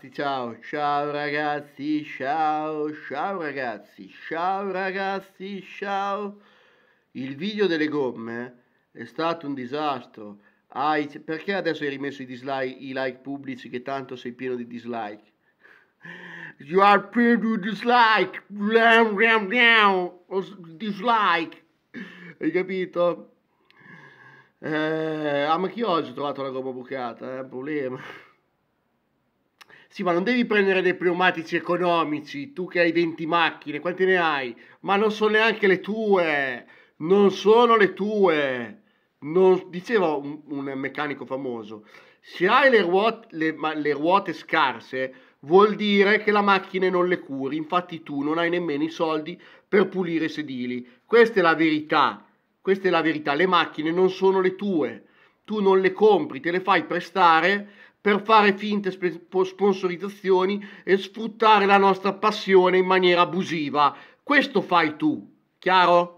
ragazzi, ciao, ciao ragazzi, ciao, ciao ragazzi, ciao ragazzi, ciao. Il video delle gomme è stato un disastro. Ai, perché adesso hai rimesso i, dislike, i like pubblici che tanto sei pieno di dislike? You are pieno di dislike. Blam, blam, blam. Dislike. Hai capito? Eh, ah, ma chi oggi ha trovato la gomma bucata? È eh? un problema. Sì, ma non devi prendere dei pneumatici economici, tu che hai 20 macchine, quante ne hai? Ma non sono neanche le tue, non sono le tue. Non, diceva un, un meccanico famoso, se hai le ruote, le, le ruote scarse vuol dire che la macchina non le curi, infatti tu non hai nemmeno i soldi per pulire i sedili. Questa è la verità, questa è la verità, le macchine non sono le tue, tu non le compri, te le fai prestare per fare finte sponsorizzazioni e sfruttare la nostra passione in maniera abusiva. Questo fai tu, chiaro?